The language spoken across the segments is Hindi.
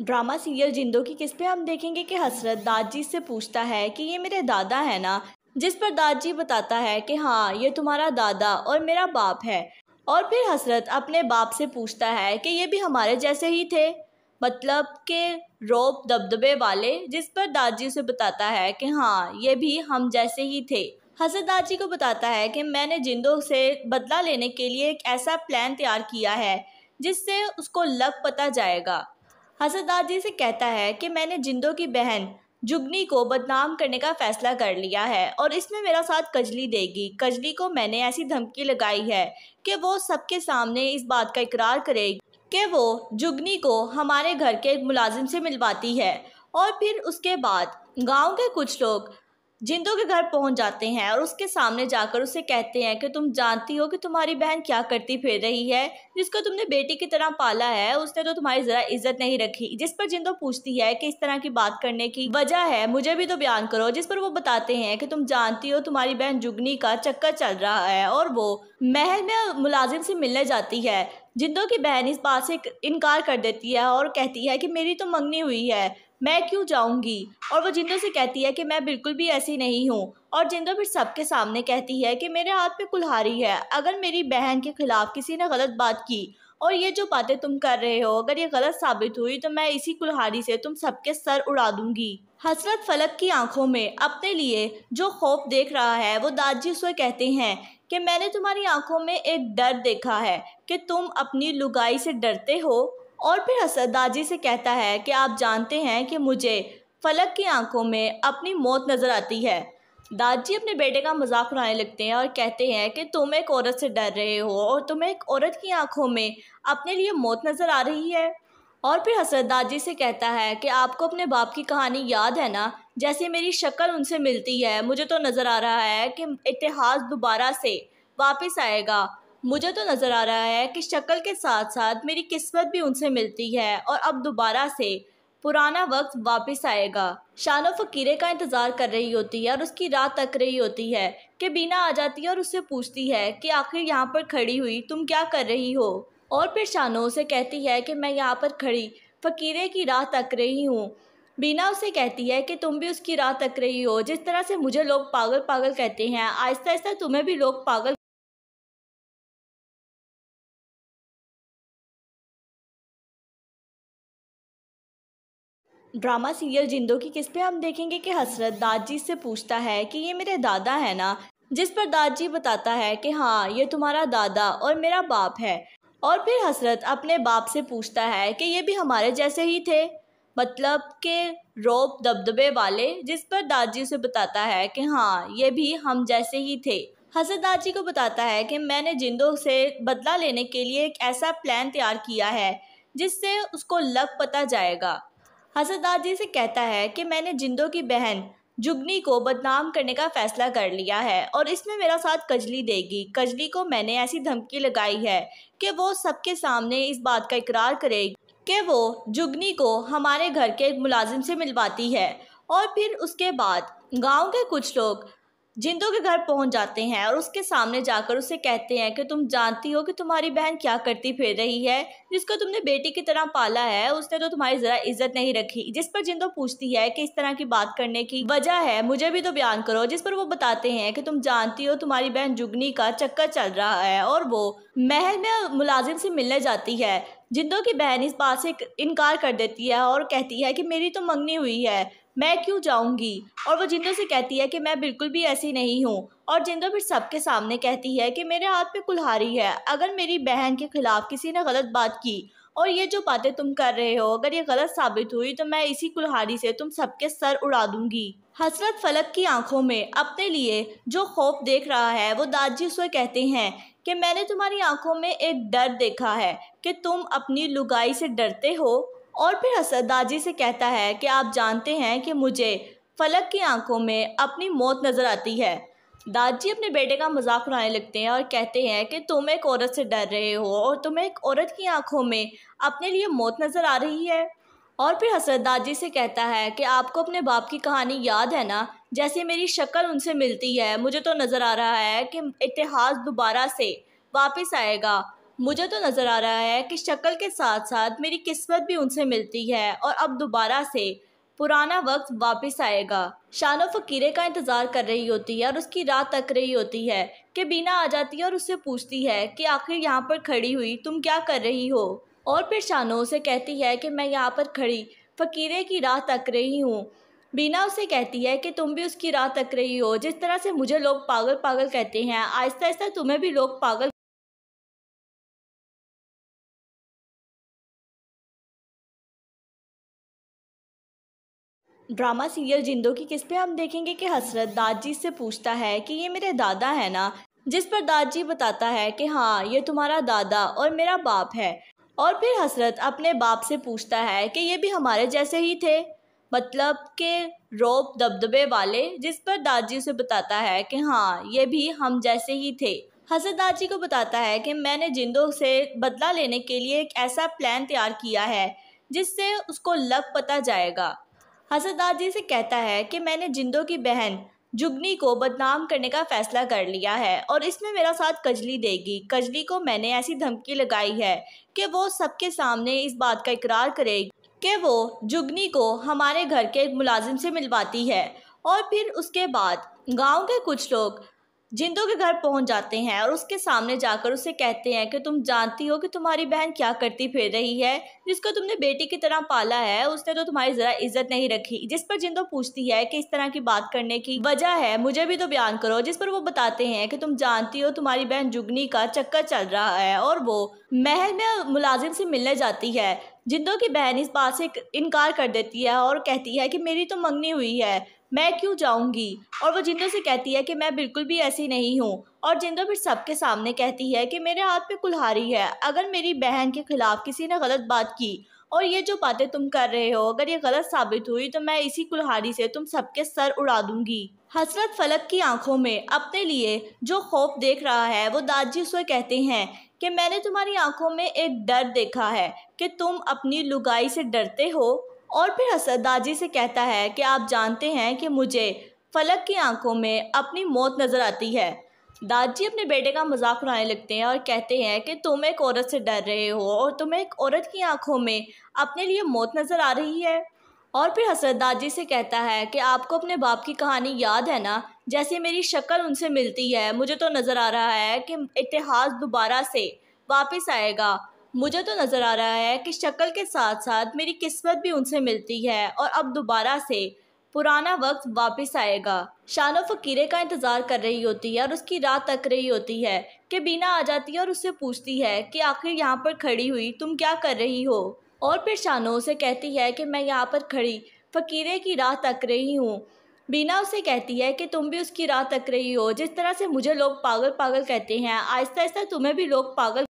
ड्रामा सीरियल जिंदो की किस पे हम देखेंगे कि हसरत जी से पूछता है कि ये मेरे दादा है ना जिस पर दादाजी बताता है कि हाँ ये तुम्हारा दादा और मेरा बाप है और फिर हसरत अपने बाप से पूछता है कि ये भी हमारे जैसे ही थे मतलब के रोप दबदबे वाले जिस पर दादाजी उसे बताता है कि हाँ ये भी हम जैसे ही थे हसरत जी को बताता है कि मैंने जिंदो से बदला लेने के लिए एक ऐसा प्लान तैयार किया है जिससे उसको लग पता जाएगा हसरदार जी से कहता है कि मैंने जिंदो की बहन जुगनी को बदनाम करने का फैसला कर लिया है और इसमें मेरा साथ कजली देगी कजली को मैंने ऐसी धमकी लगाई है कि वो सबके सामने इस बात का इकरार करेगी कि वो जुगनी को हमारे घर के एक मुलाजिम से मिलवाती है और फिर उसके बाद गांव के कुछ लोग जिंदो के घर पहुंच जाते हैं और उसके सामने जाकर उसे कहते हैं कि तुम जानती हो कि तुम्हारी बहन क्या करती फिर रही है जिसको तुमने बेटी की तरह पाला है उसने तो तुम्हारी ज़रा इज्जत नहीं रखी जिस पर जिंदो पूछती है कि इस तरह की बात करने की वजह है मुझे भी तो बयान करो जिस पर वो बताते हैं कि तुम जानती हो तुम्हारी बहन जुगनी का चक्कर चल रहा है और वो महल में मुलाजिम से मिलने जाती है जिंदो की बहन इस बात से इनकार कर देती है और कहती है कि मेरी तो मंगनी हुई है मैं क्यों जाऊंगी और वो जिंदो से कहती है कि मैं बिल्कुल भी ऐसी नहीं हूँ और जिंदो फिर सबके सामने कहती है कि मेरे हाथ पे कुल्हारी है अगर मेरी बहन के ख़िलाफ़ किसी ने गलत बात की और ये जो बातें तुम कर रहे हो अगर ये गलत साबित हुई तो मैं इसी कुल्हारी से तुम सबके सर उड़ा दूंगी हसरत फलक की आंखों में अपने लिए जो खौफ देख रहा है वो दादी उसे कहते हैं कि मैंने तुम्हारी आंखों में एक डर देखा है कि तुम अपनी लुगाई से डरते हो और फिर दाजी से कहता है कि आप जानते हैं कि मुझे फलक की आंखों में अपनी मौत नज़र आती है दादी अपने बेटे का मजाक उड़ाने लगते हैं और कहते हैं कि तुम एक औरत से डर रहे हो और तुम्हें एक औरत की आंखों में अपने लिए मौत नज़र आ रही है और फिर हसरत दादी से कहता है कि आपको अपने बाप की कहानी याद है ना जैसे मेरी शक्ल उनसे मिलती है मुझे तो नज़र आ रहा है कि इतिहास दोबारा से वापस आएगा मुझे तो नज़र आ रहा है कि शक्ल के साथ साथ मेरी किस्मत भी उनसे मिलती है और अब दोबारा से पुराना वक्त वापस आएगा शानो फकीरे का इंतज़ार कर रही होती है और उसकी राह तक रही होती है कि बीना आ जाती है और उससे पूछती है कि आखिर यहाँ पर खड़ी हुई तुम क्या कर रही हो और फिर शानो उसे कहती है कि मैं यहाँ पर खड़ी फ़कीरे की राह तक रही हूँ बीना उसे कहती है कि तुम भी उसकी राह तक रही हो जिस तरह से मुझे लोग पागल पागल कहते हैं आहिस्ता आहिस्ता तुम्हें भी लोग पागल ड्रामा सीरियल जिंदो की किस पे हम देखेंगे कि हसरत दादाजी से पूछता है कि ये मेरे दादा है ना जिस पर दादजी बताता है कि हाँ ये तुम्हारा दादा और मेरा बाप है और फिर हसरत अपने बाप से पूछता है कि ये भी हमारे जैसे ही थे मतलब के रोप दबदबे वाले जिस पर दादाजी उसे बताता है कि हाँ ये भी हम जैसे ही थे हसरत दादाजी को बताता है कि मैंने जिंदो से बदला लेने के लिए एक ऐसा प्लान तैयार किया है जिससे उसको लग पता जाएगा हसरदार जी से कहता है कि मैंने जिंदो की बहन जुगनी को बदनाम करने का फैसला कर लिया है और इसमें मेरा साथ कजली देगी कजली को मैंने ऐसी धमकी लगाई है कि वो सबके सामने इस बात का इकरार करेगी कि वो जुगनी को हमारे घर के एक मुलाजिम से मिलवाती है और फिर उसके बाद गांव के कुछ लोग जिंदो के घर पहुंच जाते हैं और उसके सामने जाकर उसे कहते हैं कि तुम जानती हो कि तुम्हारी बहन क्या करती फिर रही है जिसको तुमने बेटी की तरह पाला है उसने तो तुम्हारी ज़रा इज्जत नहीं रखी जिस पर जिंदो पूछती है कि इस तरह की बात करने की वजह है मुझे भी तो बयान करो जिस पर वो बताते हैं कि तुम जानती हो तुम्हारी बहन जुगनी का चक्कर चल रहा है और वो महल में मुलाजिम से मिलने जाती है जिंदो की बहन इस बात से इनकार कर देती है और कहती है कि मेरी तो मंगनी हुई है मैं क्यों जाऊंगी और वो जिंदो से कहती है कि मैं बिल्कुल भी ऐसी नहीं हूँ और जिंदो फिर सबके सामने कहती है कि मेरे हाथ में कुल्हारी है अगर मेरी बहन के ख़िलाफ़ किसी ने गलत बात की और ये जो बातें तुम कर रहे हो अगर ये गलत साबित हुई तो मैं इसी कुल्हारी से तुम सबके सर उड़ा दूंगी हसरत फलक की आंखों में अपने लिए जो खौफ देख रहा है वो दादजी उसे कहते हैं कि मैंने तुम्हारी आंखों में एक डर देखा है कि तुम अपनी लुगाई से डरते हो और फिर हसरदाजी से कहता है कि आप जानते हैं कि मुझे फलक की आंखों में अपनी मौत नज़र आती है दादी अपने बेटे का मजाक उड़ाने लगते हैं और कहते हैं कि तुम एक औरत से डर रहे हो और तुम्हें एक औरत की आंखों में अपने लिए मौत नज़र आ रही है और फिर हसरत दादी से कहता है कि आपको अपने बाप की कहानी याद है ना जैसे मेरी शक्ल उनसे मिलती है मुझे तो नज़र आ रहा है कि इतिहास दोबारा से वापस आएगा मुझे तो नज़र आ रहा है कि शक्ल के साथ साथ मेरी किस्मत भी उनसे मिलती है और अब दोबारा से पुराना वक्त वापस आएगा शानो फकीरे का इंतज़ार कर रही होती है और उसकी राह तक रही होती है कि बीना आ जाती है और उससे पूछती है कि आखिर यहाँ पर खड़ी हुई तुम क्या कर रही हो और फिर शानो उसे कहती है कि मैं यहाँ पर खड़ी फकीरे की राह तक रही हूँ बीना उसे कहती है कि तुम भी उसकी राह तक रही हो जिस तरह से मुझे लोग पागल पागल कहते हैं आहिस्ता आहिस्ता तुम्हें भी लोग पागल ड्रामा सीरियल जिंदो की किस पे हम देखेंगे कि हसरत जी से पूछता है कि ये मेरे दादा है ना जिस पर दादाजी बताता है कि हाँ ये तुम्हारा दादा और मेरा बाप है और फिर हसरत अपने बाप से पूछता है कि ये भी हमारे जैसे ही थे मतलब के रोप दबदबे वाले जिस पर दादाजी उसे बताता है कि हाँ ये भी हम जैसे ही थे हसरत दादाजी को बताता है कि मैंने जिंदो से बदला लेने के लिए एक ऐसा प्लान तैयार किया है जिससे उसको लग पता जाएगा हसदास जी से कहता है कि मैंने जिंदो की बहन जुगनी को बदनाम करने का फैसला कर लिया है और इसमें मेरा साथ कजली देगी कजली को मैंने ऐसी धमकी लगाई है कि वो सबके सामने इस बात का इकरार करेगी कि वो जुगनी को हमारे घर के एक मुलाजिम से मिलवाती है और फिर उसके बाद गांव के कुछ लोग जिंदो के घर पहुंच जाते हैं और उसके सामने जाकर उसे कहते हैं कि तुम जानती हो कि तुम्हारी बहन क्या करती फिर रही है जिसको तुमने बेटी की तरह पाला है उसने तो तुम्हारी ज़रा इज्जत नहीं रखी जिस पर जिंदो पूछती है कि इस तरह की बात करने की वजह है मुझे भी तो बयान करो जिस पर वो बताते हैं कि तुम जानती हो तुम्हारी बहन जुगनी का चक्कर चल रहा है और वो महल में मुलाजिम से मिलने जाती है जिंदो की बहन इस बात से इनकार कर देती है और कहती है कि मेरी तो मंगनी हुई है मैं क्यों जाऊंगी और वो जिंदो से कहती है कि मैं बिल्कुल भी ऐसी नहीं हूँ और जिंदो फिर सबके सामने कहती है कि मेरे हाथ पे कुल्हारी है अगर मेरी बहन के खिलाफ किसी ने गलत बात की और ये जो बातें तुम कर रहे हो अगर ये गलत साबित हुई तो मैं इसी कुल्हारी से तुम सबके सर उड़ा दूंगी हसरत फलक की आंखों में अपने लिए जो खौफ देख रहा है वो दादी उसे कहते हैं कि मैंने तुम्हारी आंखों में एक डर देखा है कि तुम अपनी लुगाई से डरते हो और फिर हसरत दादी से कहता है कि आप जानते हैं कि मुझे फलक की आंखों में अपनी मौत नज़र आती है दादी अपने बेटे का मजाक उड़ाने लगते हैं और कहते हैं कि तुम एक औरत से डर रहे हो और तुम्हें एक औरत की आंखों में अपने लिए मौत नज़र आ रही है और फिर हसरत जी से कहता है कि आपको अपने बाप की कहानी याद है ना जैसे मेरी शक्ल उनसे मिलती है मुझे तो नज़र आ रहा है कि इतिहास दोबारा से वापस आएगा मुझे तो नज़र आ रहा है कि शक्ल के साथ साथ मेरी किस्मत भी उनसे मिलती है और अब दोबारा से पुराना वक्त वापस आएगा शानो फकीरे का इंतज़ार कर रही होती है और उसकी राह तक रही होती है कि बीना आ जाती है और उससे पूछती है कि आखिर यहाँ पर खड़ी हुई तुम क्या कर रही हो और फिर से कहती है कि मैं यहाँ पर खड़ी फ़कीरे की राह तक रही हूँ बीना उसे कहती है कि तुम भी उसकी राह तक रही हो जिस तरह से मुझे लोग पागल पागल कहते हैं आहिस्ता आहिस्ता तुम्हें भी लोग पागल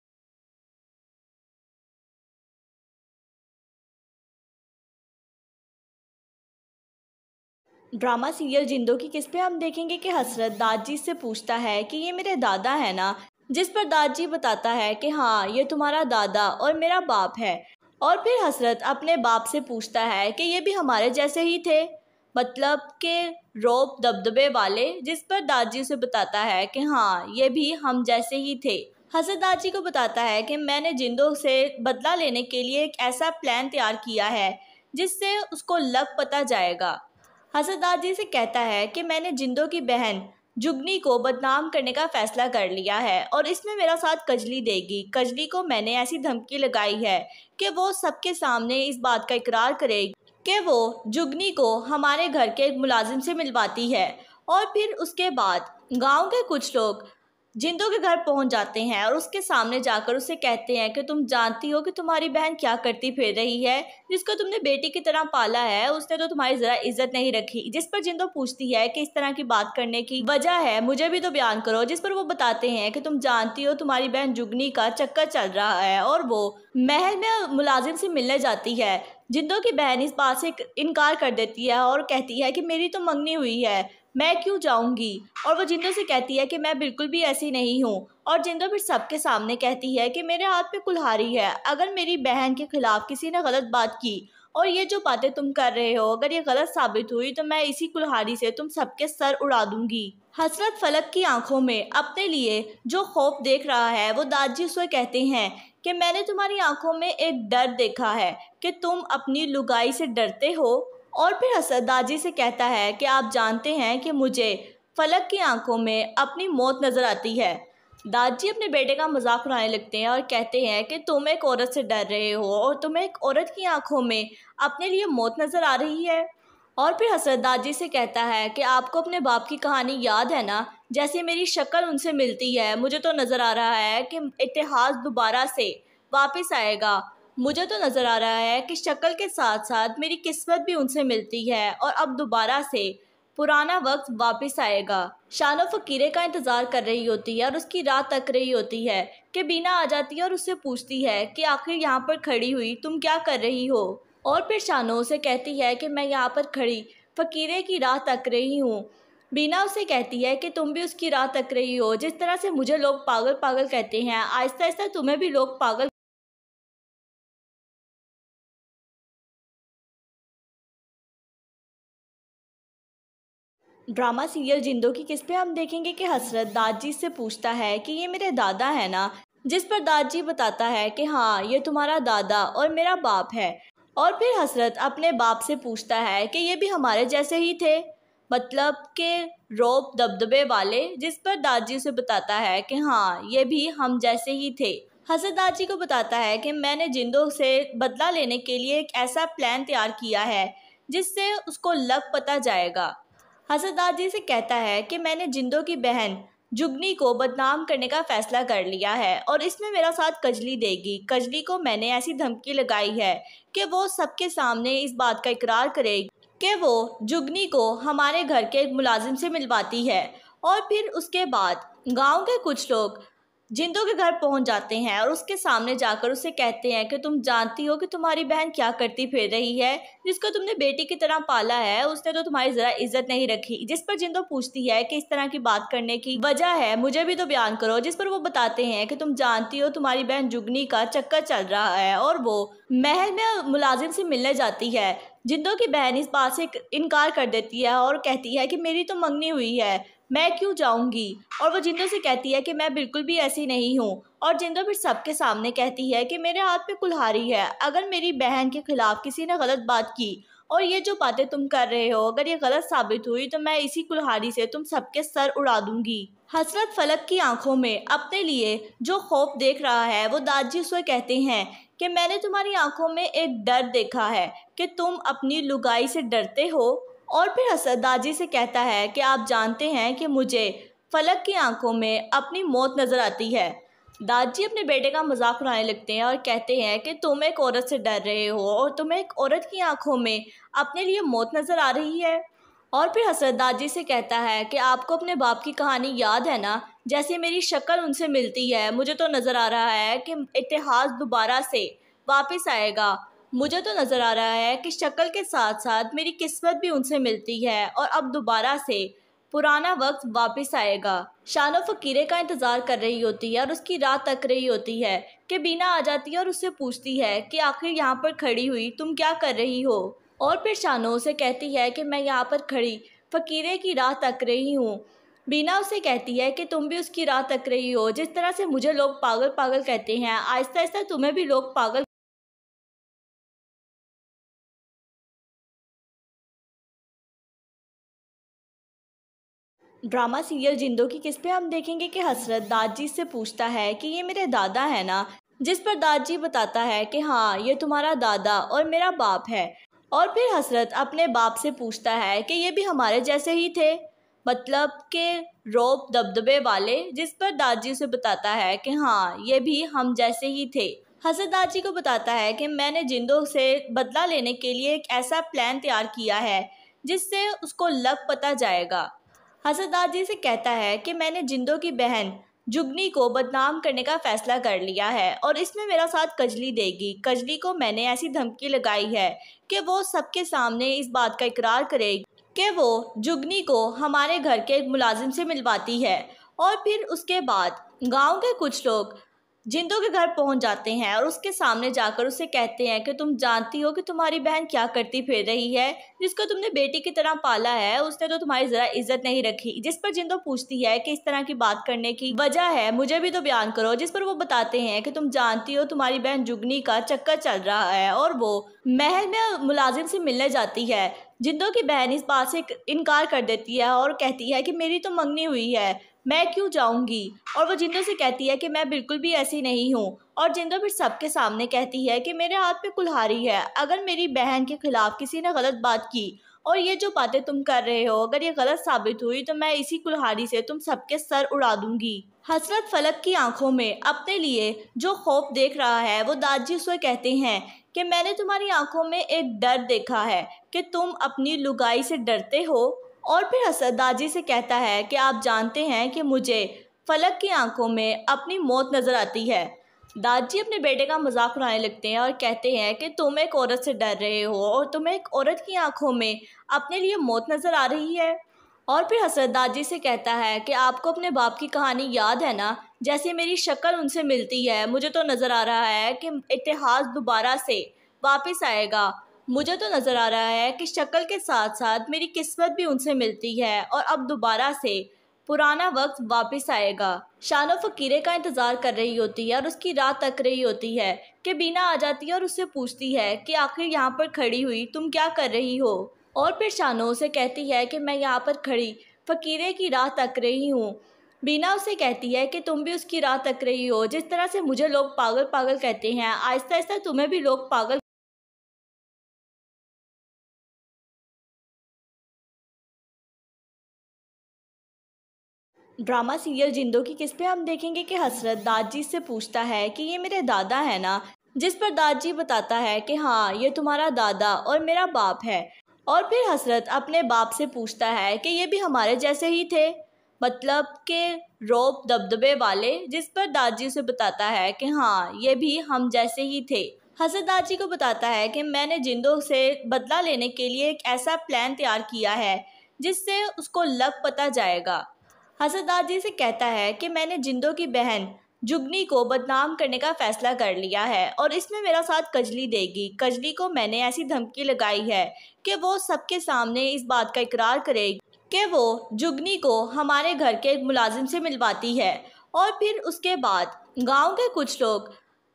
ड्रामा सीरियल जिंदो की किस पे हम देखेंगे कि हसरत दादाजी से पूछता है कि ये मेरे दादा है ना जिस पर दादजी बताता है कि हाँ ये तुम्हारा दादा और मेरा बाप है और फिर हसरत अपने बाप से पूछता है कि ये भी हमारे जैसे ही थे मतलब के रोप दबदबे वाले जिस पर दादी उसे बताता है कि हाँ ये भी हम जैसे ही थे हसरत दादी को बताता है कि मैंने जिंदों से बदला लेने के लिए एक ऐसा प्लान तैयार किया है जिससे उसको लग पता जाएगा हसरत दादी से कहता है कि मैंने जिंदों की बहन जुगनी को बदनाम करने का फैसला कर लिया है और इसमें मेरा साथ कजली देगी कजली को मैंने ऐसी धमकी लगाई है कि वो सबके सामने इस बात का इकरार करेगी कि वो जुगनी को हमारे घर के एक मुलाजिम से मिलवाती है और फिर उसके बाद गांव के कुछ लोग जिंदो के घर पहुंच जाते हैं और उसके सामने जाकर उसे कहते हैं कि तुम जानती हो कि तुम्हारी बहन क्या करती फिर रही है जिसको तुमने बेटी की तरह पाला है उसने तो तुम्हारी ज़रा इज्जत नहीं रखी जिस पर जिंदो पूछती है कि इस तरह की बात करने की वजह है मुझे भी तो बयान करो जिस पर वो बताते हैं कि तुम जानती हो तुम्हारी बहन जुगनी का चक्कर चल रहा है और वो महल में मुलाजिम से मिलने जाती है जिंदो की बहन इस बात से इनकार कर देती है और कहती है कि मेरी तो मंगनी हुई है मैं क्यों जाऊंगी और वो जिंदो से कहती है कि मैं बिल्कुल भी ऐसी नहीं हूँ और जिंदो फिर सबके सामने कहती है कि मेरे हाथ पे कुल्हारी है अगर मेरी बहन के ख़िलाफ़ किसी ने गलत बात की और ये जो बातें तुम कर रहे हो अगर ये गलत साबित हुई तो मैं इसी कुल्हारी से तुम सबके सर उड़ा दूंगी हसरत फलक की आंखों में अपने लिए जो खौफ देख रहा है वो दादी उसे कहते हैं कि मैंने तुम्हारी आंखों में एक डर देखा है कि तुम अपनी लुगाई से डरते हो और फिर दाजी से कहता है कि आप जानते हैं कि मुझे फलक की आंखों में अपनी मौत नज़र आती है दादी अपने बेटे का मजाक उड़ाने लगते हैं और कहते हैं कि तुम एक औरत से डर रहे हो और तुम्हें एक औरत की आंखों में अपने लिए मौत नज़र आ रही है और फिर हसरत दादी से कहता है कि आपको अपने बाप की कहानी याद है ना जैसे मेरी शक्ल उनसे मिलती है मुझे तो नज़र आ रहा है कि इतिहास दोबारा से वापस आएगा मुझे तो नज़र आ रहा है कि शक्ल के साथ साथ मेरी किस्मत भी उनसे मिलती है और अब दोबारा से पुराना वक्त वापस आएगा शानो फकीरे का इंतज़ार कर रही होती है और उसकी राह तक रही होती है कि बीना आ जाती है और उससे पूछती है कि आखिर यहाँ पर खड़ी हुई तुम क्या कर रही हो और फिर शानो उसे कहती है कि मैं यहाँ पर खड़ी फकीरे की राह तक रही हूँ बीना उसे कहती है कि तुम भी उसकी राह तक रही हो जिस तरह से मुझे लोग पागल पागल कहते हैं आहिस्ता आहिस्ता तुम्हें भी लोग पागल ड्रामा सीरियल जिंदो की किस पे हम देखेंगे कि हसरत दादाजी से पूछता है कि ये मेरे दादा है ना जिस पर दादजी बताता है कि हाँ ये तुम्हारा दादा और मेरा बाप है और फिर हसरत अपने बाप से पूछता है कि ये भी हमारे जैसे ही थे मतलब के रोप दबदबे वाले जिस पर दादजी उसे बताता है कि हाँ ये भी हम जैसे ही थे हसरत दादाजी को बताता है कि मैंने जिंदो से बदला लेने के लिए एक ऐसा प्लान तैयार किया है जिससे उसको लग पता जाएगा हसदास जी से कहता है कि मैंने जिंदो की बहन जुगनी को बदनाम करने का फैसला कर लिया है और इसमें मेरा साथ कजली देगी कजली को मैंने ऐसी धमकी लगाई है कि वो सबके सामने इस बात का इकरार करेगी कि वो जुगनी को हमारे घर के एक मुलाजिम से मिलवाती है और फिर उसके बाद गांव के कुछ लोग जिंदो के घर पहुंच जाते हैं और उसके सामने जाकर उसे कहते हैं कि तुम जानती हो कि तुम्हारी बहन क्या करती फिर रही है जिसको तुमने बेटी की तरह पाला है उसने तो तुम्हारी ज़रा इज्जत नहीं रखी जिस पर जिंदो पूछती है कि इस तरह की बात करने की वजह है मुझे भी तो बयान करो जिस पर वो बताते हैं कि तुम जानती हो तुम्हारी बहन जुगनी का चक्कर चल रहा है और वो महल में मुलाजिम से मिलने जाती है जिंदो की बहन इस बात से इनकार कर देती है और कहती है कि मेरी तो मंगनी हुई है मैं क्यों जाऊंगी और वो जिंदो से कहती है कि मैं बिल्कुल भी ऐसी नहीं हूँ और जिंदो फिर सबके सामने कहती है कि मेरे हाथ पे कुल्हारी है अगर मेरी बहन के ख़िलाफ़ किसी ने गलत बात की और ये जो बातें तुम कर रहे हो अगर ये गलत साबित हुई तो मैं इसी कुल्हारी से तुम सबके सर उड़ा दूंगी हसरत फलक की आंखों में अपने लिए जो खौफ देख रहा है वो दाजी उसे कहते हैं कि मैंने तुम्हारी आंखों में एक डर देखा है कि तुम अपनी लुगाई से डरते हो और फिर दाजी से कहता है कि आप जानते हैं कि मुझे फलक की आंखों में अपनी मौत नज़र आती है दादी अपने बेटे का मजाक उड़ाने लगते हैं और कहते हैं कि तुम एक औरत से डर रहे हो और तुम्हें एक औरत की आंखों में अपने लिए मौत नज़र आ रही है और फिर हसरत दादी से कहता है कि आपको अपने बाप की कहानी याद है ना जैसे मेरी शक्ल उनसे मिलती है मुझे तो नज़र आ रहा है कि इतिहास दोबारा से वापस आएगा मुझे तो नज़र आ रहा है कि शक्ल के साथ साथ मेरी किस्मत भी उनसे मिलती है और अब दोबारा से पुराना वक्त वापस आएगा शानो फकीरे का इंतज़ार कर रही होती है और उसकी राह तक रही होती है कि बीना आ जाती है और उससे पूछती है कि आखिर यहाँ पर खड़ी हुई तुम क्या कर रही हो और फिर शानो उसे कहती है कि मैं यहाँ पर खड़ी फ़कीरे की राह तक रही हूँ बीना उसे कहती है कि तुम भी उसकी राह तक रही हो जिस तरह से मुझे लोग पागल पागल कहते हैं आहिस्ता आहिस्ता तुम्हें भी लोग पागल ड्रामा सीरियल जिंदो की किस पे हम देखेंगे कि हसरत दादी से पूछता है कि ये मेरे दादा है ना जिस पर दादी बताता है कि हाँ ये तुम्हारा दादा और मेरा बाप है और फिर हसरत अपने बाप से पूछता है कि ये भी हमारे जैसे ही थे मतलब के रोप दबदबे वाले जिस पर दादी उसे बताता है कि हाँ ये भी हम जैसे ही थे हसरत दादी को बताता है कि मैंने जिंदो से बदला लेने के लिए एक ऐसा प्लान तैयार किया है जिससे उसको लग पता जाएगा हसरदार जी से कहता है कि मैंने जिंदों की बहन जुगनी को बदनाम करने का फैसला कर लिया है और इसमें मेरा साथ कजली देगी कजली को मैंने ऐसी धमकी लगाई है कि वो सबके सामने इस बात का इकरार करेगी कि वो जुगनी को हमारे घर के एक मुलाजिम से मिलवाती है और फिर उसके बाद गांव के कुछ लोग जिंदो के घर पहुंच जाते हैं और उसके सामने जाकर उसे कहते हैं कि तुम जानती हो कि तुम्हारी बहन क्या करती फिर रही है जिसको तुमने बेटी की तरह पाला है उसने तो तुम्हारी ज़रा इज्जत नहीं रखी जिस पर जिंदो पूछती है कि इस तरह की बात करने की वजह है मुझे भी तो बयान करो जिस पर वो बताते हैं कि तुम जानती हो तुम्हारी बहन जुगनी का चक्कर चल रहा है और वो महल में मुलाजिम से मिलने जाती है जिंदो की बहन इस बात से इनकार कर देती है और कहती है कि मेरी तो मंगनी हुई है मैं क्यों जाऊंगी और वो जिंदो से कहती है कि मैं बिल्कुल भी ऐसी नहीं हूँ और जिंदो फिर सबके सामने कहती है कि मेरे हाथ पे कुल्हारी है अगर मेरी बहन के खिलाफ किसी ने गलत बात की और ये जो बातें तुम कर रहे हो अगर ये गलत साबित हुई तो मैं इसी कुल्हारी से तुम सबके सर उड़ा दूंगी हसरत फलक की आंखों में अपने लिए जो खौफ देख रहा है वो दाजी उसे कहते हैं कि मैंने तुम्हारी आंखों में एक डर देखा है कि तुम अपनी लुगाई से डरते हो और फिर हसरत दादी से कहता है कि आप जानते हैं कि मुझे फलक की आंखों में अपनी मौत नज़र आती है दादी अपने बेटे का मजाक उड़ाने लगते हैं और कहते हैं कि तुम एक औरत से डर रहे हो और तुम्हें एक औरत की आंखों में अपने लिए मौत नज़र आ रही है और फिर दादी से कहता है कि आपको अपने बाप की कहानी याद है ना जैसे मेरी शक्ल उनसे मिलती है मुझे तो नज़र आ रहा है कि इतिहास दोबारा से वापस आएगा मुझे तो नज़र आ रहा है कि शक्ल के साथ साथ मेरी किस्मत भी उनसे मिलती है और अब दोबारा से पुराना वक्त वापस आएगा शानो फकीरे का इंतज़ार कर रही होती है और उसकी राह तक रही होती है कि बीना आ जाती है और उससे पूछती है कि आखिर यहाँ पर खड़ी हुई तुम क्या कर रही हो और परेशानों उसे से कहती है कि मैं यहाँ पर खड़ी फ़कीरे की राह तक रही हूँ बीना उसे कहती है कि तुम भी उसकी राह तक रही हो जिस तरह से मुझे लोग पागल पागल कहते हैं आहिस्ता आहिस्ता तुम्हें भी लोग पागल ड्रामा सीरियल जिंदो की किस पे हम देखेंगे कि हसरत दादजी से पूछता है कि ये मेरे दादा है ना जिस पर दादजी बताता है कि हाँ ये तुम्हारा दादा और मेरा बाप है और फिर हसरत अपने बाप से पूछता है कि ये भी हमारे जैसे ही थे मतलब के रोप दबदबे वाले जिस पर दादी उसे बताता है कि हाँ ये भी हम जैसे ही थे हसरत दादी को बताता है कि मैंने जिंदों से बदला लेने के लिए एक ऐसा प्लान तैयार किया है जिससे उसको लग पता जाएगा हसरत दादी से कहता है कि मैंने जिंदों की बहन जुगनी को बदनाम करने का फैसला कर लिया है और इसमें मेरा साथ कजली देगी कजली को मैंने ऐसी धमकी लगाई है कि वो सबके सामने इस बात का इकरार करेगी कि वो जुगनी को हमारे घर के एक मुलाजिम से मिलवाती है और फिर उसके बाद गांव के कुछ लोग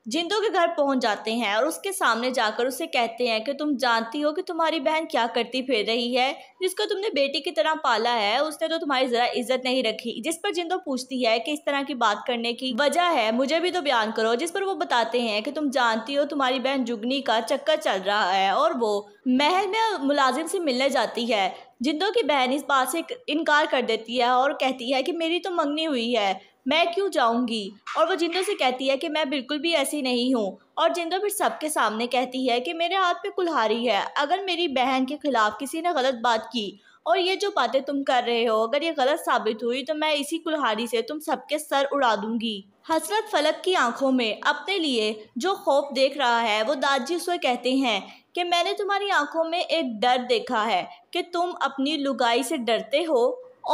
जिंदो के घर पहुंच जाते हैं और उसके सामने जाकर उसे कहते हैं कि तुम जानती हो कि तुम्हारी बहन क्या करती फिर रही है जिसको तुमने बेटी की तरह पाला है उसने तो तुम्हारी ज़रा इज्जत नहीं रखी जिस पर जिंदो पूछती है कि इस तरह की बात करने की वजह है मुझे भी तो बयान करो जिस पर वो बताते हैं कि तुम जानती हो तुम्हारी बहन जुगनी का चक्कर चल रहा है और वो महल में मुलाजिम से मिलने जाती है जिंदो की बहन इस बात से इनकार कर देती है और कहती है कि मेरी तो मंगनी हुई है मैं क्यों जाऊंगी और वो जिंदो से कहती है कि मैं बिल्कुल भी ऐसी नहीं हूँ और जिंदो फिर सबके सामने कहती है कि मेरे हाथ पे कुल्हारी है अगर मेरी बहन के ख़िलाफ़ किसी ने गलत बात की और ये जो बातें तुम कर रहे हो अगर ये गलत साबित हुई तो मैं इसी कुल्हारी से तुम सबके सर उड़ा दूंगी हसरत फलक की आंखों में अपने लिए जो खौफ देख रहा है वो दादजी उसे कहते हैं कि मैंने तुम्हारी आंखों में एक डर देखा है कि तुम अपनी लुगाई से डरते हो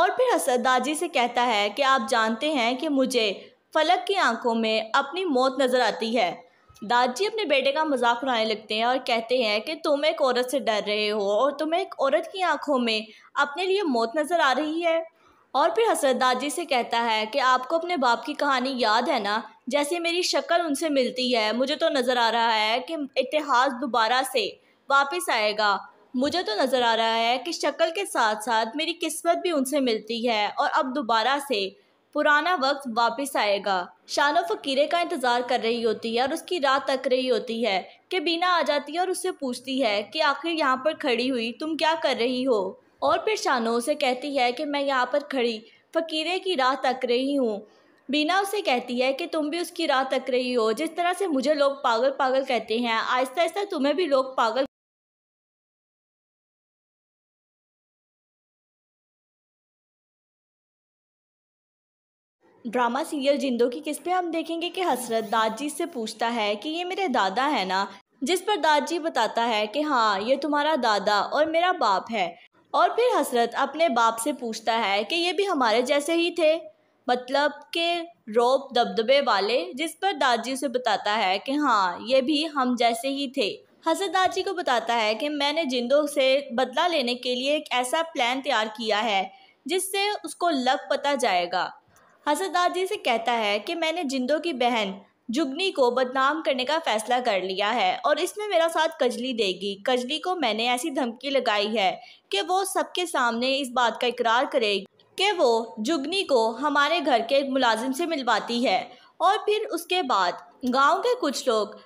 और फिर हसरत दादजी से कहता है कि आप जानते हैं कि मुझे फलक की आंखों में अपनी मौत नज़र आती है दादजी अपने बेटे का मजाक उड़ाने लगते हैं और कहते हैं कि तुम एक औरत से डर रहे हो और तुम्हें एक औरत की आंखों में अपने लिए मौत नज़र आ रही है और फिर हसरत जी से कहता है कि आपको अपने बाप की कहानी याद है ना जैसे मेरी शक्ल उनसे मिलती है मुझे तो नज़र आ रहा है कि इतिहास दोबारा से वापस आएगा मुझे तो नज़र आ रहा है कि शक्ल के साथ साथ मेरी किस्मत भी उनसे मिलती है और अब दोबारा से पुराना वक्त वापस आएगा शानो फ़कीरे का इंतज़ार कर रही होती है और उसकी राह तक रही होती है कि बीना आ जाती है और उससे पूछती है कि आखिर यहाँ पर खड़ी हुई तुम क्या कर रही हो और फिर शानों से कहती है कि मैं यहाँ पर खड़ी फ़कीरे की राह तक रही हूँ बीना उसे कहती है कि तुम भी उसकी राह तक रही हो जिस तरह से मुझे लोग पागल पागल कहते हैं आहिस्ता आहिस्ता तुम्हें भी लोग पागल ड्रामा सीरियल जिंदो की किस पे हम देखेंगे कि हसरत जी से पूछता है कि ये मेरे दादा है ना जिस पर जी बताता है कि हाँ ये तुम्हारा दादा और मेरा बाप है और फिर हसरत अपने बाप से पूछता है कि ये भी हमारे जैसे ही थे मतलब के रोप दबदबे वाले जिस पर दादी उसे बताता है कि हाँ ये भी हम जैसे ही थे हसरत दादी को बताता है कि मैंने जिंदों से बदला लेने के लिए एक ऐसा प्लान तैयार किया है जिससे उसको लग पता जाएगा हसरत दादी से कहता है कि मैंने जिंदों की बहन जुगनी को बदनाम करने का फैसला कर लिया है और इसमें मेरा साथ कजली देगी कजली को मैंने ऐसी धमकी लगाई है कि वो सबके सामने इस बात का इकरार करेगी कि वो जुगनी को हमारे घर के एक मुलाजिम से मिलवाती है और फिर उसके बाद गांव के कुछ लोग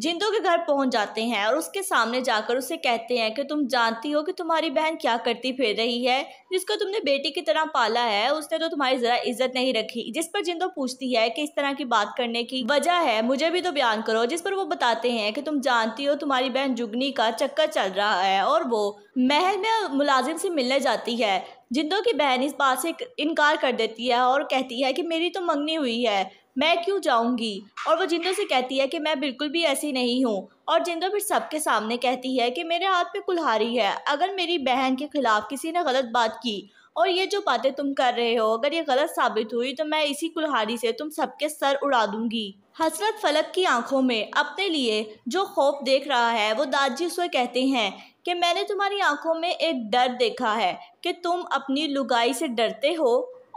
जिंदो के घर पहुंच जाते हैं और उसके सामने जाकर उसे कहते हैं कि तुम जानती हो कि तुम्हारी बहन क्या करती फिर रही है जिसको तुमने बेटी की तरह पाला है उसने तो तुम्हारी ज़रा इज्जत नहीं रखी जिस पर जिंदो पूछती है कि इस तरह की बात करने की वजह है मुझे भी तो बयान करो जिस पर वो बताते हैं कि तुम जानती हो तुम्हारी बहन जुगनी का चक्कर चल रहा है और वो महल में मुलाजिम से मिलने जाती है जिंदो की बहन इस बात से इनकार कर देती है और कहती है कि मेरी तो मंगनी हुई है मैं क्यों जाऊंगी और वो जिंदो से कहती है कि मैं बिल्कुल भी ऐसी नहीं हूँ और जिंदो फिर सबके सामने कहती है कि मेरे हाथ पे कुल्हारी है अगर मेरी बहन के ख़िलाफ़ किसी ने गलत बात की और ये जो बातें तुम कर रहे हो अगर ये गलत साबित हुई तो मैं इसी कुल्हारी से तुम सबके सर उड़ा दूंगी हसरत फलक की आंखों में अपने लिए जो खौफ देख रहा है वो दाजी उसे कहते हैं कि मैंने तुम्हारी आंखों में एक डर देखा है कि तुम अपनी लुगाई से डरते हो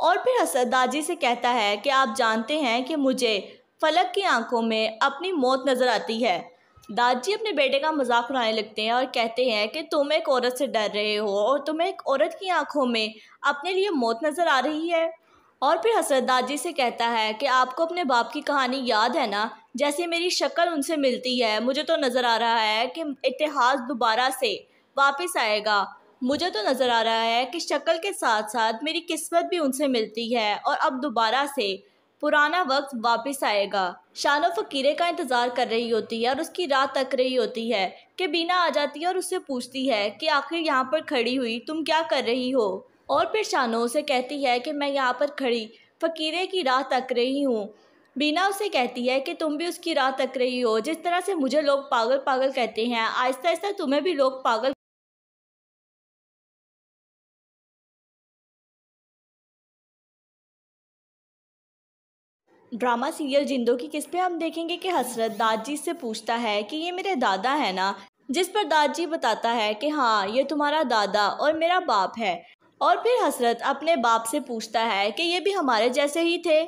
और फिर हसरत दादी से कहता है कि आप जानते हैं कि मुझे फलक की आंखों में अपनी मौत नज़र आती है दादी अपने बेटे का मजाक उड़ाने लगते हैं और कहते हैं कि तुम एक औरत से डर रहे हो और तुम्हें एक औरत की आंखों में अपने लिए मौत नज़र आ रही है और फिर हसरतदार जी से कहता है कि आपको अपने बाप की कहानी याद है ना जैसे मेरी शक्ल उनसे मिलती है मुझे तो नज़र आ रहा है कि इतिहास दोबारा से वापस आएगा मुझे तो नज़र आ रहा है कि शक्ल के साथ साथ मेरी किस्मत भी उनसे मिलती है और अब दोबारा से पुराना वक्त वापस आएगा शानो फकीरे का इंतज़ार कर रही होती है और उसकी राह तक रही होती है कि बीना आ जाती है और उससे पूछती है कि आखिर यहाँ पर खड़ी हुई तुम क्या कर रही हो और फिर शानो से कहती है कि मैं यहाँ पर खड़ी फ़कीरे की राह तक रही हूँ बीना उसे कहती है कि तुम भी उसकी राह तक रही हो जिस तरह से मुझे लोग पागल पागल कहते हैं आहिस्ता आहिस्ता तुम्हें भी लोग पागल ड्रामा सीरियल जिंदो की किस पे हम देखेंगे कि हसरत दादाजी से पूछता है कि ये मेरे दादा है ना जिस पर दादजी बताता है कि हाँ ये तुम्हारा दादा और मेरा बाप है और फिर हसरत अपने बाप से पूछता है कि ये भी हमारे जैसे ही थे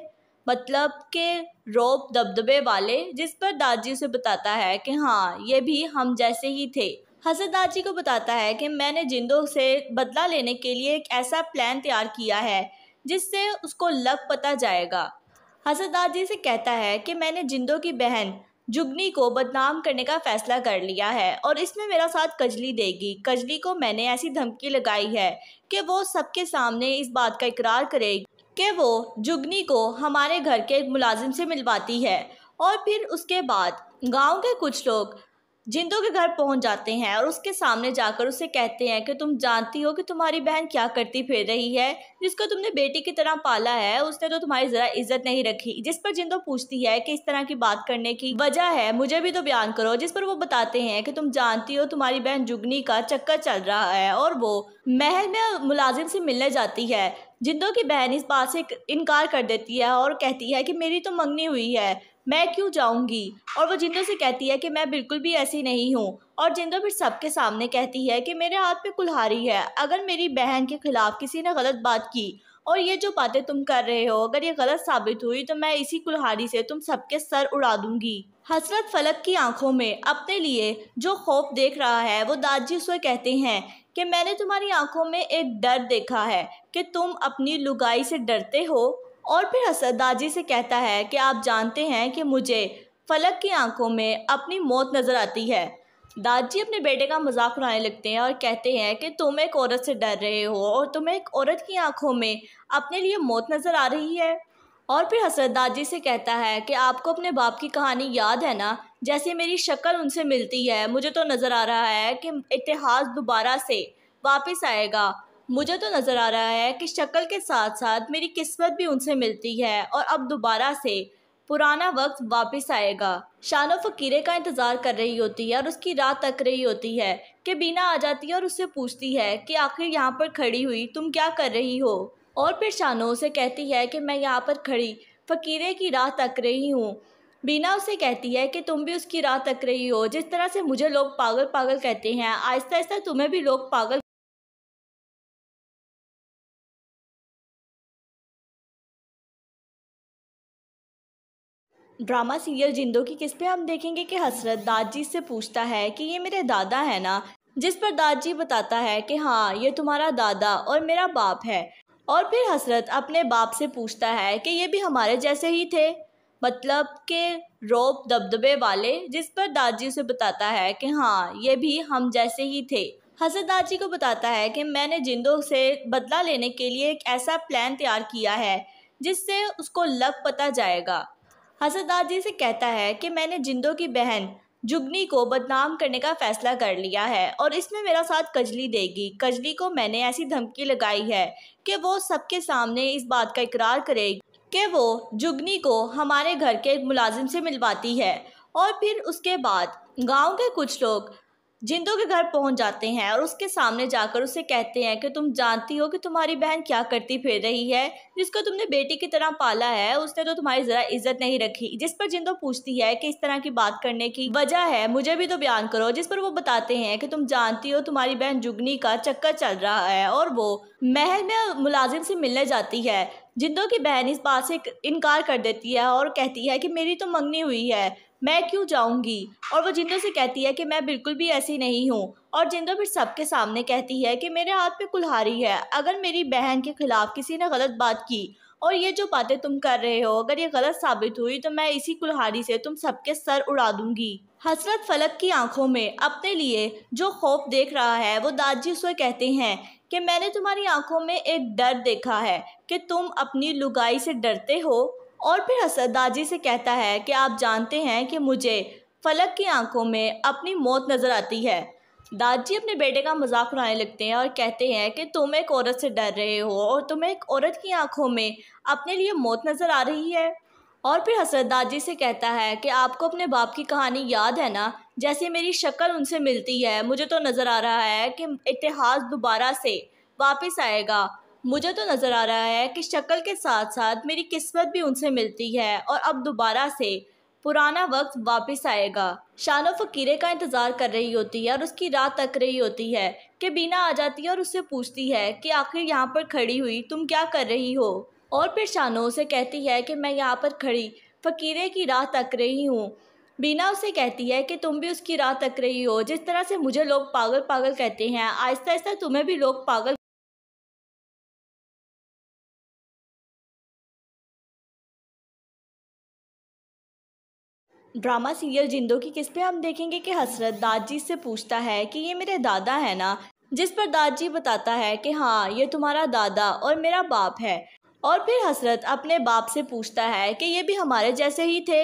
मतलब के रोप दबदबे वाले जिस पर दादी उसे बताता है कि हाँ ये भी हम जैसे ही थे हसरत दादी को बताता है कि मैंने जिंदों से बदला लेने के लिए एक ऐसा प्लान तैयार किया है जिससे उसको लग पता जाएगा हसरत दादी से कहता है कि मैंने जिंदों की बहन जुगनी को बदनाम करने का फैसला कर लिया है और इसमें मेरा साथ कजली देगी कजली को मैंने ऐसी धमकी लगाई है कि वो सबके सामने इस बात का इकरार करेगी कि वो जुगनी को हमारे घर के एक मुलाजिम से मिलवाती है और फिर उसके बाद गांव के कुछ लोग जिंदो के घर पहुंच जाते हैं और उसके सामने जाकर उसे कहते हैं कि तुम जानती हो कि तुम्हारी बहन क्या करती फिर रही है जिसको तुमने बेटी की तरह पाला है उसने तो तुम्हारी ज़रा इज्जत नहीं रखी जिस पर जिंदो पूछती है कि इस तरह की बात करने की वजह है मुझे भी तो बयान करो जिस पर वो बताते हैं कि तुम जानती हो तुम्हारी बहन जुगनी का चक्कर चल रहा है और वो महल में मुलाजिम से मिलने जाती है जिंदो की बहन इस बात से इनकार कर देती है और कहती है कि मेरी तो मंगनी हुई है मैं क्यों जाऊंगी और वो जिंदो से कहती है कि मैं बिल्कुल भी ऐसी नहीं हूँ और जिंदो फिर सबके सामने कहती है कि मेरे हाथ पे कुल्हारी है अगर मेरी बहन के खिलाफ किसी ने गलत बात की और ये जो बातें तुम कर रहे हो अगर ये गलत साबित हुई तो मैं इसी कुल्हाड़ी से तुम सबके सर उड़ा दूंगी हसरत फलक की आंखों में अपने लिए जो खौफ देख रहा है वो दादजी उसे कहते हैं कि मैंने तुम्हारी आंखों में एक डर देखा है कि तुम अपनी लुगाई से डरते हो और फिर हसरत दादी से कहता है कि आप जानते हैं कि मुझे फलक की आंखों में अपनी मौत नज़र आती है दादी अपने बेटे का मजाक उड़ाने लगते हैं और कहते हैं कि तुम एक औरत से डर रहे हो और तुम्हें एक औरत की आंखों में अपने लिए मौत नज़र आ रही है और फिर हसरत दादी से कहता है कि आपको अपने बाप की कहानी याद है ना जैसे मेरी शक्ल उनसे मिलती है मुझे तो नज़र आ रहा है कि इतिहास दोबारा से वापस आएगा मुझे तो नज़र आ रहा है कि शक्ल के साथ साथ मेरी किस्मत भी उनसे मिलती है और अब दोबारा से पुराना वक्त वापस आएगा शानो फकीरे का इंतज़ार कर रही होती है और उसकी राह तक रही होती है कि बीना आ जाती है और उससे पूछती है कि आखिर यहाँ पर खड़ी हुई तुम क्या कर रही हो और फिर शानो उसे कहती है कि मैं यहाँ पर खड़ी फकीरे की राह तक रही हूँ बीना उसे कहती है कि तुम भी उसकी राह तक रही हो जिस तरह से मुझे लोग पागल पागल कहते हैं आहिस्ता आहिस्ता तुम्हें भी लोग पागल ड्रामा सीरियल जिंदो की किस पे हम देखेंगे कि हसरत जी से पूछता है कि ये मेरे दादा है ना जिस पर दादाजी बताता है कि हाँ ये तुम्हारा दादा और मेरा बाप है और फिर हसरत अपने बाप से पूछता है कि ये भी हमारे जैसे ही थे मतलब के रोप दबदबे वाले जिस पर जी उसे बताता है कि हाँ ये भी हम जैसे ही थे हसरत दादाजी को बताता है कि मैंने जिंदो से बदला लेने के लिए एक ऐसा प्लान तैयार किया है जिससे उसको लग पता जाएगा हसरदार जी से कहता है कि मैंने जिंदों की बहन जुगनी को बदनाम करने का फैसला कर लिया है और इसमें मेरा साथ कजली देगी कजली को मैंने ऐसी धमकी लगाई है कि वो सबके सामने इस बात का इकरार करेगी कि वो जुगनी को हमारे घर के एक मुलाजिम से मिलवाती है और फिर उसके बाद गांव के कुछ लोग जिंदो के घर पहुंच जाते हैं और उसके सामने जाकर उसे कहते हैं कि तुम जानती हो कि तुम्हारी बहन क्या करती फिर रही है जिसको तुमने बेटी की तरह पाला है उसने तो तुम्हारी ज़रा इज्जत नहीं रखी जिस पर जिंदो पूछती है कि इस तरह की बात करने की वजह है मुझे भी तो बयान करो जिस पर वो बताते हैं कि तुम जानती हो तुम्हारी बहन जुगनी का चक्कर चल रहा है और वो महल में मुलाजिम से मिलने जाती है जिंदो की बहन इस बात से इनकार कर देती है और कहती है कि मेरी तो मंगनी हुई है मैं क्यों जाऊंगी और वो जिंदो से कहती है कि मैं बिल्कुल भी ऐसी नहीं हूँ और जिंदो फिर सबके सामने कहती है कि मेरे हाथ पे कुल्हारी है अगर मेरी बहन के ख़िलाफ़ किसी ने गलत बात की और ये जो बातें तुम कर रहे हो अगर ये गलत साबित हुई तो मैं इसी कुल्हारी से तुम सबके सर उड़ा दूंगी हसरत फलक की आंखों में अपने लिए जो खौफ देख रहा है वो दाजी उसे कहते हैं कि मैंने तुम्हारी आंखों में एक डर देखा है कि तुम अपनी लुगाई से डरते हो और फिर हसरत दादी से कहता है कि आप जानते हैं कि मुझे फलक की आंखों में अपनी मौत नज़र आती है दादी अपने बेटे का मजाक उड़ाने लगते हैं और कहते हैं कि तुम एक औरत से डर रहे हो और तुम्हें एक औरत की आंखों में अपने लिए मौत नज़र आ रही है और फिर हसरत जी से कहता है कि आपको अपने बाप की कहानी याद है ना जैसे मेरी शक्ल उनसे मिलती है मुझे तो नज़र आ रहा है कि इतिहास दोबारा से वापस आएगा मुझे तो नज़र आ रहा है कि शक्ल के साथ साथ मेरी किस्मत भी उनसे मिलती है और अब दोबारा से पुराना वक्त वापस आएगा शानो फकीरे का इंतज़ार कर रही होती है और उसकी राह तक रही होती है कि बीना आ जाती है और उससे पूछती है कि आखिर यहाँ पर खड़ी हुई तुम क्या कर रही हो और फिर शानो से कहती है कि मैं यहाँ पर खड़ी फ़कीरे की राह तक रही हूँ बीना उसे कहती है कि तुम भी उसकी राह तक रही हो जिस तरह से मुझे लोग पागल पागल कहते हैं आहिस्ता आहिस्ता तुम्हें भी लोग पागल ड्रामा सीरियल जिंदो की किस पे हम देखेंगे कि हसरत दादजी से पूछता है कि ये मेरे दादा है ना जिस पर दादजी बताता है कि हाँ ये तुम्हारा दादा और मेरा बाप है और फिर हसरत अपने बाप से पूछता है कि ये भी हमारे जैसे ही थे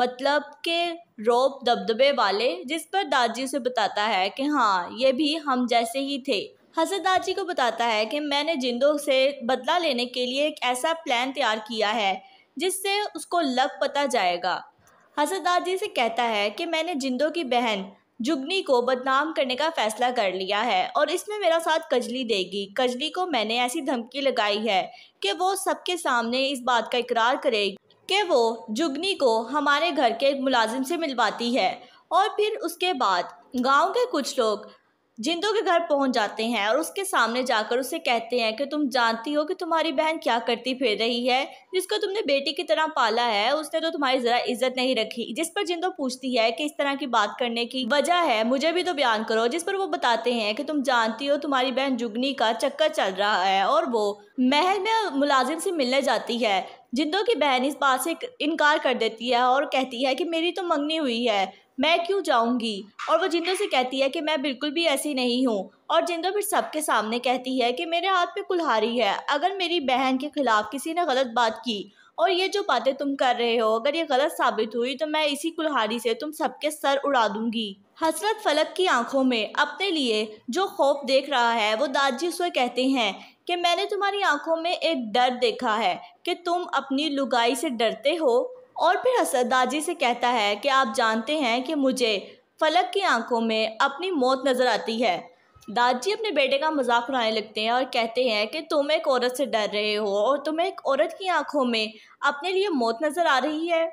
मतलब के रोप दबदबे वाले जिस पर दादी उसे बताता है कि हाँ ये भी हम जैसे ही थे हसरत दादी को बताता है कि मैंने जिंदों से बदला लेने के लिए एक ऐसा प्लान तैयार किया है जिससे उसको लग पता जाएगा हसरत दादी से कहता है कि मैंने जिंदों की बहन जुगनी को बदनाम करने का फैसला कर लिया है और इसमें मेरा साथ कजली देगी कजली को मैंने ऐसी धमकी लगाई है कि वो सबके सामने इस बात का इकरार करेगी कि वो जुगनी को हमारे घर के एक मुलाजिम से मिलवाती है और फिर उसके बाद गांव के कुछ लोग जिंदो के घर पहुंच जाते हैं और उसके सामने जाकर उसे कहते हैं कि तुम जानती हो कि तुम्हारी बहन क्या करती फिर रही है जिसको तुमने बेटी की तरह पाला है उसने तो तुम्हारी ज़रा इज्जत नहीं रखी जिस पर जिंदो पूछती है कि इस तरह की बात करने की वजह है मुझे भी तो बयान करो जिस पर वो बताते हैं कि तुम जानती हो तुम्हारी बहन जुगनी का चक्कर चल रहा है और वो महल में मुलाजिम से मिलने जाती है जिंदो की बहन इस बात से इनकार कर देती है और कहती है कि मेरी तो मंगनी हुई है मैं क्यों जाऊंगी और वो जिंदो से कहती है कि मैं बिल्कुल भी ऐसी नहीं हूँ और जिंदो फिर सबके सामने कहती है कि मेरे हाथ में कुल्हारी है अगर मेरी बहन के ख़िलाफ़ किसी ने गलत बात की और ये जो बातें तुम कर रहे हो अगर ये गलत साबित हुई तो मैं इसी कुल्हारी से तुम सबके सर उड़ा दूंगी हसरत फलक की आंखों में अपने लिए जो खौफ देख रहा है वो दादजी उसे कहते हैं कि मैंने तुम्हारी आंखों में एक डर देखा है कि तुम अपनी लुगाई से डरते हो और फिर दाजी से कहता है कि आप जानते हैं कि मुझे फलक की आंखों में अपनी मौत नज़र आती है दादी अपने बेटे का मजाक उड़ाने लगते हैं और कहते हैं कि तुम एक औरत से डर रहे हो और तुम्हें एक औरत की आंखों में अपने लिए मौत नज़र आ रही है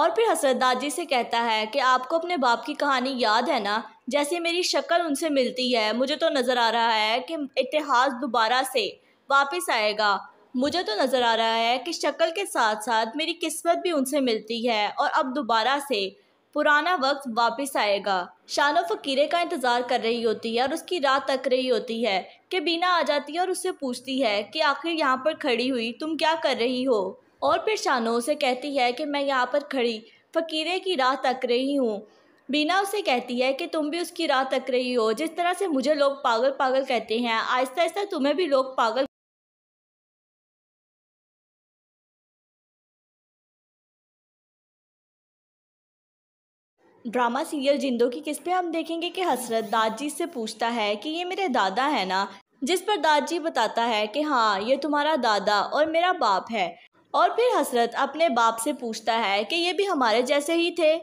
और फिर हसरत दादी से कहता है कि आपको अपने बाप की कहानी याद है ना जैसे मेरी शक्ल उनसे मिलती है मुझे तो नज़र आ रहा है कि इतिहास दोबारा से वापस आएगा मुझे तो नज़र आ रहा है कि शक्ल के साथ साथ मेरी किस्मत भी उनसे मिलती है और अब दोबारा से पुराना वक्त वापस आएगा शानो फकीरे का इंतज़ार कर रही होती है और उसकी रात तक रही होती है कि बीना आ जाती है और उससे पूछती है कि आखिर यहाँ पर खड़ी हुई तुम क्या कर रही हो और फिर शानो उसे कहती है कि मैं यहाँ पर खड़ी फ़कीरे की राह तक रही हूँ बीना उसे कहती है कि तुम भी उसकी राह तक रही हो जिस तरह से मुझे लोग पागल पागल कहते हैं आहिस्ता आहिस्ता तुम्हें भी लोग पागल ड्रामा सीरियल जिंदो की किस पे हम देखेंगे कि हसरत जी से पूछता है कि ये मेरे दादा है ना जिस पर दादाजी बताता है कि हाँ ये तुम्हारा दादा और मेरा बाप है और फिर हसरत अपने बाप से पूछता है कि ये भी हमारे जैसे ही थे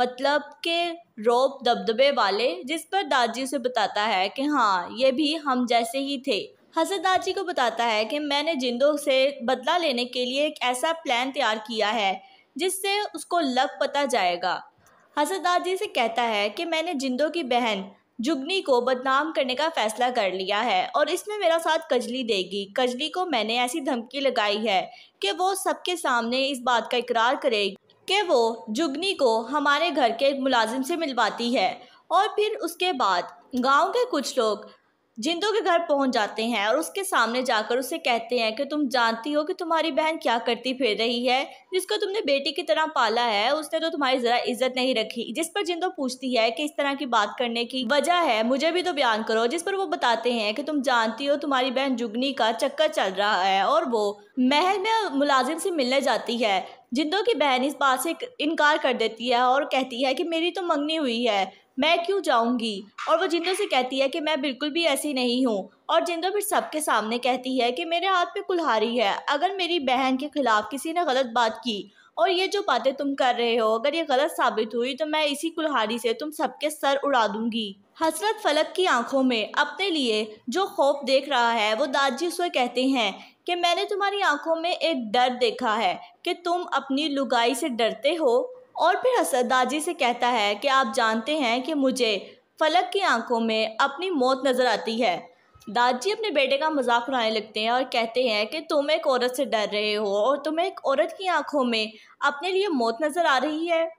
मतलब के रोप दबदबे वाले जिस पर जी उसे बताता है कि हाँ ये भी हम जैसे ही थे हसरत दादाजी को बताता है कि मैंने जिंदो से बदला लेने के लिए एक ऐसा प्लान तैयार किया है जिससे उसको लग पता जाएगा हसनदास जी से कहता है कि मैंने जिंदों की बहन जुगनी को बदनाम करने का फैसला कर लिया है और इसमें मेरा साथ कजली देगी कजली को मैंने ऐसी धमकी लगाई है कि वो सबके सामने इस बात का इकरार करेगी कि वो जुगनी को हमारे घर के मुलाजिम से मिलवाती है और फिर उसके बाद गांव के कुछ लोग जिंदो के घर पहुंच जाते हैं और उसके सामने जाकर उसे कहते हैं कि तुम जानती हो कि तुम्हारी बहन क्या करती फिर रही है जिसको तुमने बेटी की तरह पाला है उसने तो तुम्हारी ज़रा इज्जत नहीं रखी जिस पर जिंदो पूछती है कि इस तरह की बात करने की वजह है मुझे भी तो बयान करो जिस पर वो बताते हैं कि तुम जानती हो तुम्हारी बहन जुगनी का चक्कर चल रहा है और वो महल में मुलाजिम से मिलने जाती है जिंदो की बहन इस बात से इनकार कर देती है और कहती है कि मेरी तो मंगनी हुई है मैं क्यों जाऊंगी और वो जिंदो से कहती है कि मैं बिल्कुल भी ऐसी नहीं हूँ और जिंदो फिर सबके सामने कहती है कि मेरे हाथ में कुल्हारी है अगर मेरी बहन के ख़िलाफ़ किसी ने गलत बात की और ये जो बातें तुम कर रहे हो अगर ये गलत साबित हुई तो मैं इसी कुल्हारी से तुम सबके सर उड़ा दूंगी हसरत फलक की आंखों में अपने लिए जो खौफ देख रहा है वो दादी उसे कहते हैं कि मैंने तुम्हारी आंखों में एक डर देखा है कि तुम अपनी लुगाई से डरते हो और फिर हसरदाजी से कहता है कि आप जानते हैं कि मुझे फलक की आंखों में अपनी मौत नज़र आती है दादी अपने बेटे का मजाक उड़ाने लगते हैं और कहते हैं कि तुम एक औरत से डर रहे हो और तुम्हें एक औरत की आंखों में अपने लिए मौत नज़र आ रही है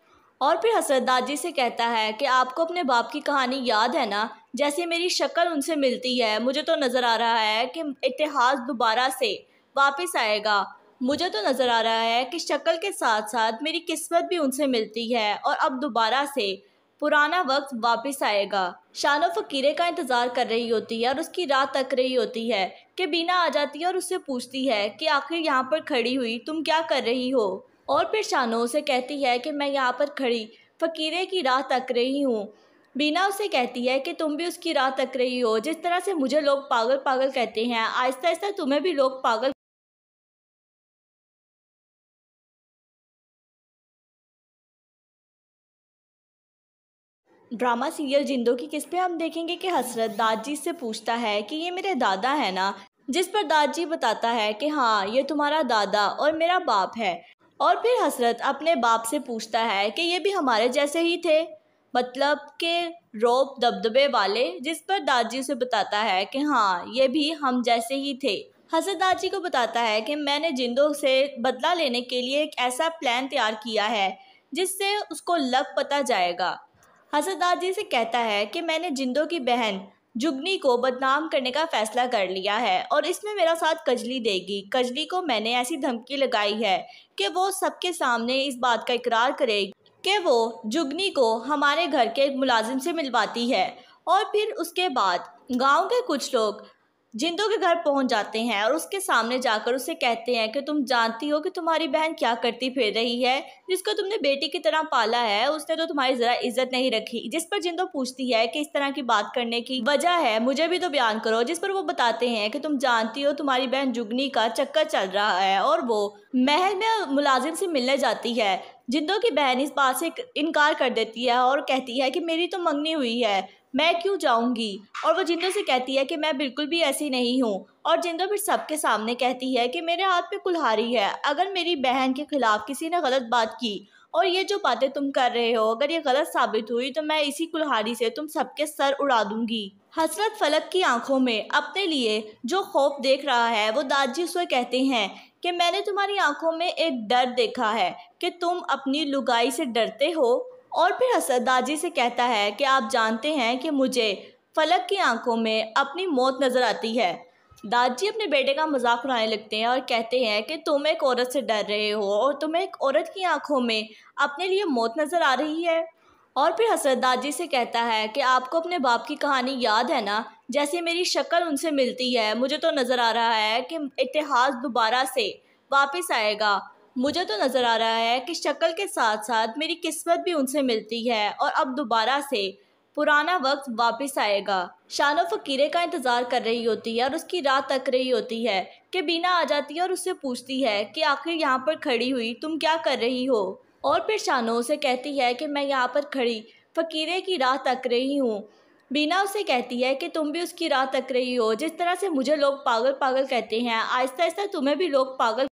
और फिर हसरत दादी से कहता है कि आपको अपने बाप की कहानी याद है ना जैसे मेरी शक्ल उनसे मिलती है मुझे तो नज़र आ रहा है कि इतिहास दोबारा से वापस आएगा मुझे तो नज़र आ रहा है कि शक्ल के साथ साथ मेरी किस्मत भी उनसे मिलती है और अब दोबारा से पुराना वक्त वापस आएगा शानो फकीरे का इंतज़ार कर रही होती है और उसकी राह तक रही होती है कि बीना आ जाती है और उससे पूछती है कि आखिर यहाँ पर खड़ी हुई तुम क्या कर रही हो और फिर शानो उसे कहती है कि मैं यहाँ पर खड़ी फकीरे की राह तक रही हूँ बीना उसे कहती है कि तुम भी उसकी राह तक रही हो जिस तरह से मुझे लोग पागल पागल कहते हैं आहिस्ता आहिस्ता तुम्हें भी लोग पागल ड्रामा सीरियल जिंदो की किस पे हम देखेंगे कि हसरत दादी से पूछता है कि ये मेरे दादा है ना जिस पर दादी बताता है कि हाँ ये तुम्हारा दादा और मेरा बाप है और फिर हसरत अपने बाप से पूछता है कि ये भी हमारे जैसे ही थे मतलब के रोप दबदबे वाले जिस पर दादी उसे बताता है कि हाँ ये भी हम जैसे ही थे हसरत दादी को बताता है कि मैंने जिंदो से बदला लेने के लिए एक ऐसा प्लान तैयार किया है जिससे उसको लग पता जाएगा हसरदार जी से कहता है कि मैंने जिंदो की बहन जुगनी को बदनाम करने का फैसला कर लिया है और इसमें मेरा साथ कजली देगी कजली को मैंने ऐसी धमकी लगाई है कि वो सबके सामने इस बात का इकरार करेगी कि वो जुगनी को हमारे घर के एक मुलाजिम से मिलवाती है और फिर उसके बाद गांव के कुछ लोग जिंदो के घर पहुंच जाते हैं और उसके सामने जाकर उसे कहते हैं कि तुम जानती हो कि तुम्हारी बहन क्या करती फिर रही है जिसको तुमने बेटी की तरह पाला है उसने तो तुम्हारी ज़रा इज्जत नहीं रखी जिस पर जिंदो पूछती है कि इस तरह की बात करने की वजह है मुझे भी तो बयान करो जिस पर वो बताते हैं कि तुम जानती हो तुम्हारी बहन जुगनी का चक्कर चल रहा है और वो महल में मुलाजिम से मिलने जाती है जिंदो की बहन इस बात से इनकार कर देती है और कहती है कि मेरी तो मंगनी हुई है मैं क्यों जाऊंगी और वो जिंदो से कहती है कि मैं बिल्कुल भी ऐसी नहीं हूँ और जिंदो फिर सबके सामने कहती है कि मेरे हाथ पे कुल्हारी है अगर मेरी बहन के ख़िलाफ़ किसी ने गलत बात की और ये जो बातें तुम कर रहे हो अगर ये गलत साबित हुई तो मैं इसी कुल्हारी से तुम सबके सर उड़ा दूंगी हसरत फलक की आंखों में अपने लिए जो खौफ देख रहा है वो दादजी उसे कहते हैं कि मैंने तुम्हारी आंखों में एक डर देखा है कि तुम अपनी लुगाई से डरते हो और फिर दाजी से कहता है कि आप जानते हैं कि मुझे फलक की आंखों में अपनी मौत नज़र आती है दादी अपने बेटे का मजाक उड़ाने लगते हैं और कहते हैं कि तुम एक औरत से डर रहे हो और तुम्हें एक औरत की आंखों में अपने लिए मौत नज़र आ रही है और फिर हसरत दादी से कहता है कि आपको अपने बाप की कहानी याद है ना जैसे मेरी शक्ल उनसे मिलती है मुझे तो नज़र आ रहा है कि इतिहास दोबारा से वापस आएगा मुझे तो नज़र आ रहा है कि शक्ल के साथ साथ मेरी किस्मत भी उनसे मिलती है और अब दोबारा से पुराना वक्त वापस आएगा शानो फकीरे का इंतज़ार कर रही होती है और उसकी राह तक रही होती है कि बीना आ जाती है और उससे पूछती है कि आखिर यहाँ पर खड़ी हुई तुम क्या कर रही हो और फिर शानो उसे कहती है कि मैं यहाँ पर खड़ी फकीरे की राह तक रही हूँ बीना उसे कहती है कि तुम भी उसकी राह तक रही हो जिस तरह से मुझे लोग पागल पागल कहते हैं आहिस्ता आहिस्ता तुम्हें भी लोग पागल